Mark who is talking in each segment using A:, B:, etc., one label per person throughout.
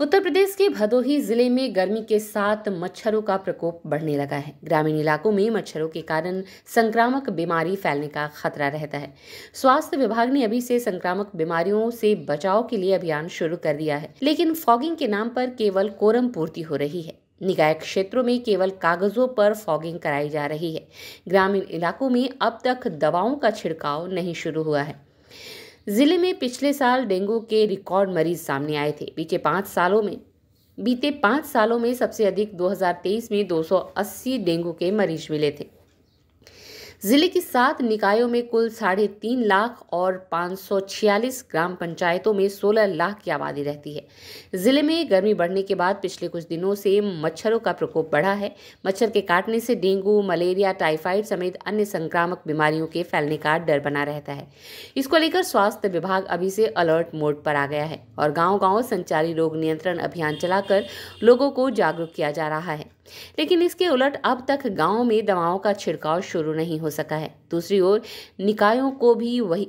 A: उत्तर प्रदेश के भदोही जिले में गर्मी के साथ मच्छरों का प्रकोप बढ़ने लगा है ग्रामीण इलाकों में मच्छरों के कारण संक्रामक बीमारी फैलने का खतरा रहता है स्वास्थ्य विभाग ने अभी से संक्रामक बीमारियों से बचाव के लिए अभियान शुरू कर दिया है लेकिन फॉगिंग के नाम पर केवल कोरम पूर्ति हो रही है निकाय क्षेत्रों में केवल कागजों पर फॉगिंग कराई जा रही है ग्रामीण इलाकों में अब तक दवाओं का छिड़काव नहीं शुरू हुआ है जिले में पिछले साल डेंगू के रिकॉर्ड मरीज सामने आए थे बीते पाँच सालों में बीते पाँच सालों में सबसे अधिक 2023 में 280 डेंगू के मरीज मिले थे जिले की सात निकायों में कुल साढ़े तीन लाख और पाँच ग्राम पंचायतों में 16 लाख की आबादी रहती है जिले में गर्मी बढ़ने के बाद पिछले कुछ दिनों से मच्छरों का प्रकोप बढ़ा है मच्छर के काटने से डेंगू मलेरिया टाइफाइड समेत अन्य संक्रामक बीमारियों के फैलने का डर बना रहता है इसको लेकर स्वास्थ्य विभाग अभी से अलर्ट मोड पर आ गया है और गाँव गाँव संचारी रोग नियंत्रण अभियान चलाकर लोगों को जागरूक किया जा रहा है लेकिन इसके उलट अब तक गांव में दवाओं का छिड़काव शुरू नहीं हो सका है दूसरी ओर निकायों को भी वही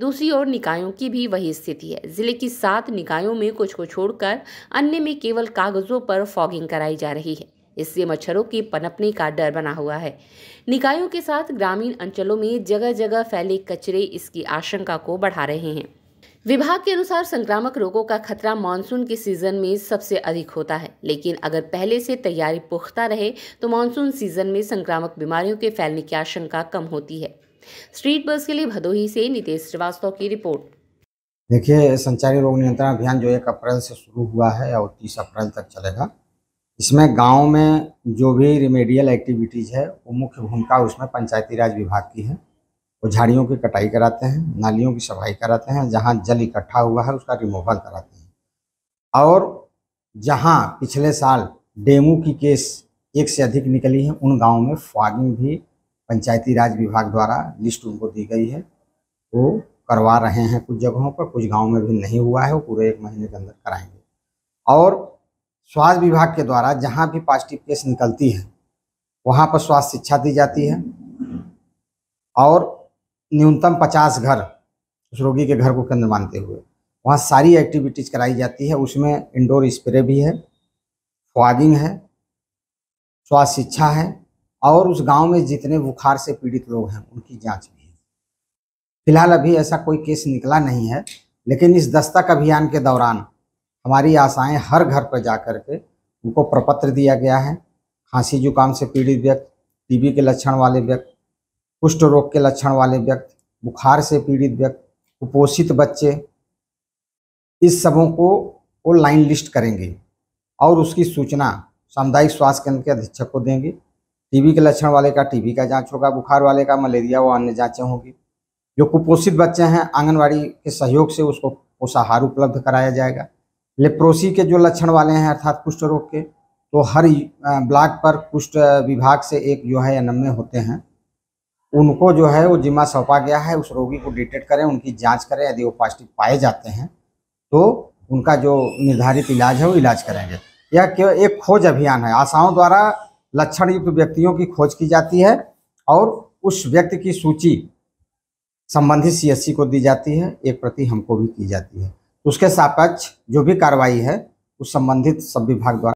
A: दूसरी ओर निकायों की भी वही स्थिति है जिले की सात निकायों में कुछ को छोड़कर अन्य में केवल कागजों पर फॉगिंग कराई जा रही है इससे मच्छरों के पनपने का डर बना हुआ है निकायों के साथ ग्रामीण अंचलों में जगह जगह फैले कचरे इसकी आशंका को बढ़ा रहे हैं विभाग के अनुसार संक्रामक रोगों का खतरा मानसून के सीजन में सबसे अधिक होता है लेकिन अगर पहले से तैयारी पुख्ता रहे तो मानसून सीजन में संक्रामक बीमारियों के फैलने की आशंका कम होती है स्ट्रीट बस के लिए भदोही से नितेश श्रीवास्तव की रिपोर्ट
B: देखिए संचारी रोग नियंत्रण अभियान जो एक अप्रैल से शुरू हुआ है और तीस अप्रैल तक चलेगा इसमें गाँव में जो भी रिमेडियल एक्टिविटीज़ है वो मुख्य भूमिका उसमें पंचायती राज विभाग की है वो झाड़ियों की कटाई कराते हैं नालियों की सफाई कराते हैं जहाँ जल इकट्ठा हुआ है उसका रिमूवल कराते हैं और जहाँ पिछले साल डेमू की केस एक से अधिक निकली है उन गाँव में फॉगिंग भी पंचायती राज विभाग द्वारा लिस्ट उनको दी गई है वो करवा रहे हैं कुछ जगहों पर कुछ गाँव में भी नहीं हुआ है वो पूरे एक महीने के अंदर कराएंगे और स्वास्थ्य विभाग के द्वारा जहाँ भी पॉजिटिव केस निकलती है वहाँ पर स्वास्थ्य शिक्षा दी जाती है और न्यूनतम पचास घर उस रोगी के घर को केंद्र मानते हुए वहाँ सारी एक्टिविटीज़ कराई जाती है उसमें इंडोर स्प्रे भी है फॉगिंग है स्वास्थ्य शिक्षा है और उस गांव में जितने बुखार से पीड़ित लोग हैं उनकी जांच भी है फिलहाल अभी ऐसा कोई केस निकला नहीं है लेकिन इस दस्तक अभियान के दौरान हमारी आशाएं हर घर पर जा कर के उनको प्रपत्र दिया गया है खांसी जुकाम से पीड़ित व्यक्ति टीबी के लक्षण वाले व्यक्ति कुष्ठ रोग के लक्षण वाले व्यक्ति बुखार से पीड़ित व्यक्ति कुपोषित बच्चे इस सबों को वो लाइन लिस्ट करेंगे और उसकी सूचना सामुदायिक स्वास्थ्य केंद्र के अधीक्षक को देंगे टीबी के लक्षण वाले का टीबी का जांच होगा बुखार वाले का मलेरिया व अन्य जांचें होंगी जो कुपोषित बच्चे हैं आंगनबाड़ी के सहयोग से उसको पोषाहार उपलब्ध कराया जाएगा लेप्रोसी के जो लक्षण वाले हैं अर्थात कुष्ठ रोग के तो हर ब्लॉक पर कुष्ठ विभाग से एक जो है नमे होते हैं उनको जो है वो जिम्मा सौंपा गया है उस रोगी को डिटेक्ट करें उनकी जांच करें यदि वो पॉजिटिव पाए जाते हैं तो उनका जो निर्धारित इलाज है वो इलाज करेंगे यह एक खोज अभियान है आशाओं द्वारा लक्षण युक्त व्यक्तियों की खोज की जाती है और उस व्यक्ति की सूची संबंधित सीएससी को दी जाती है एक प्रति हमको भी की जाती है उसके सापेक्ष जो भी कार्रवाई है उस संबंधित सब विभाग द्वारा